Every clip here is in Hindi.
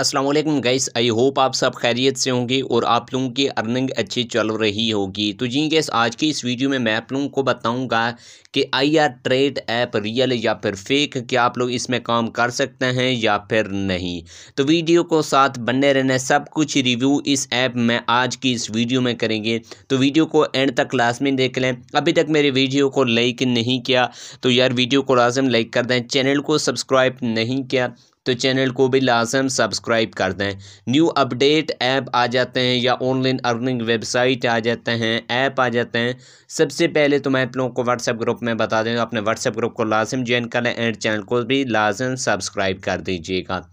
असलम गैस आई होप आप सब खैरियत से होंगे और आप लोगों की अर्निंग अच्छी चल रही होगी तो जी गैस आज की इस वीडियो में मैं आप लोगों को बताऊंगा कि I R trade app real या फिर फेक क्या आप लोग इसमें काम कर सकते हैं या फिर नहीं तो वीडियो को साथ बने रहने सब कुछ रिव्यू इस ऐप में आज की इस वीडियो में करेंगे तो वीडियो को एंड तक लास्ट में देख लें अभी तक मेरे वीडियो को लाइक नहीं किया तो यार वीडियो को लाजम लाइक कर दें चैनल को सब्सक्राइब नहीं किया तो चैनल को भी लाजम सब्सक्राइब कर दें न्यू अपडेट ऐप आ जाते हैं या ऑनलाइन अर्निंग वेबसाइट आ जाते हैं ऐप आ जाते हैं सबसे पहले तो मैं आप लोगों को व्हाट्सएप ग्रुप में बता दें तो अपने व्हाट्सएप ग्रुप को लाजम ज्वाइन कर लें एंड चैनल को भी लाजम सब्सक्राइब कर दीजिएगा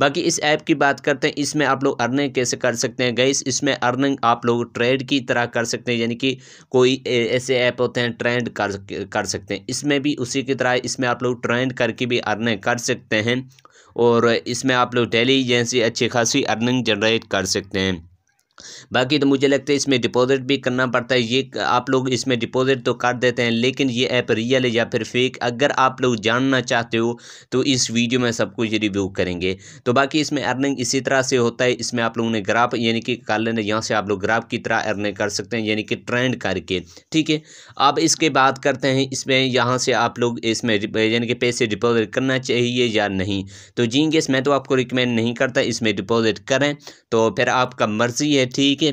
बाकी इस ऐप की बात करते हैं इसमें आप लोग अर्निंग कैसे कर सकते हैं गई इसमें अर्निंग आप लोग ट्रेड की तरह कर सकते हैं यानी कि कोई ऐसे ऐप होते हैं ट्रेंड कर कर सकते हैं इसमें भी उसी की तरह इसमें आप लोग ट्रेंड करके भी अर्निंग कर सकते हैं और इसमें आप लोग डेली जैसी अच्छी खासी अर्निंग जनरेट कर सकते हैं बाकी तो मुझे लगता है इसमें डिपॉजिट भी करना पड़ता है ये आप लोग इसमें डिपॉजिट तो कर देते हैं लेकिन ये ऐप रियल है या फिर फेक अगर आप लोग जानना चाहते हो तो इस वीडियो में सब कुछ रिव्यू करेंगे तो बाकी इसमें अर्निंग इसी तरह से होता है इसमें आप लोगों ने ग्राफ यानी कि लेने यहाँ से आप लोग ग्राफ की तरह अर्निंग कर सकते हैं यानी कि ट्रेंड करके ठीक है अब इसके बाद करते हैं इसमें यहाँ से आप लोग इसमें यानी कि पैसे डिपॉजिट करना चाहिए या नहीं तो जी मैं तो आपको रिकमेंड नहीं करता इसमें डिपॉजिट करें तो फिर आपका मर्ज़ी है ठीक है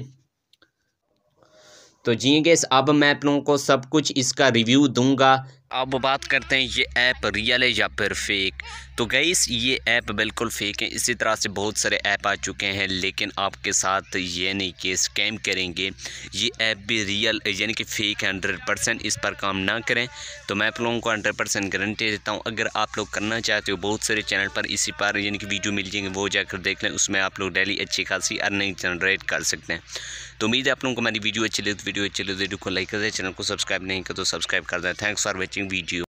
तो जी गैस अब मैं आप लोगों को सब कुछ इसका रिव्यू दूंगा अब बात करते हैं ये ऐप रियल है या फिर फेक तो गईस ये ऐप बिल्कुल फेक है इसी तरह से बहुत सारे ऐप आ चुके हैं लेकिन आपके साथ ये नहीं कि स्कैम करेंगे ये ऐप भी रियल यानी कि फेक है हंड्रेड परसेंट इस पर काम ना करें तो मैं आप लोगों को हंड्रेड परसेंट गारंटी देता हूँ अगर आप लोग करना चाहते हो बहुत सारे चैनल पर इसी पर यानी कि वीडियो मिल जाएंगे वो जाकर देख लें उसमें आप लोग डेली अच्छी खासी अर्निंग जनरेट कर सकते हैं तो उम्मीद है आप लोगों को हमारी वीडियो अच्छी लगी वीडियो तो अच्छी लगी तो वीडियो को लाइक कर दें चैनल को सब्सक्राइब नहीं कर तो सब्सक्राइब कर दें थैंक्स फॉर वॉचिंग वीडियो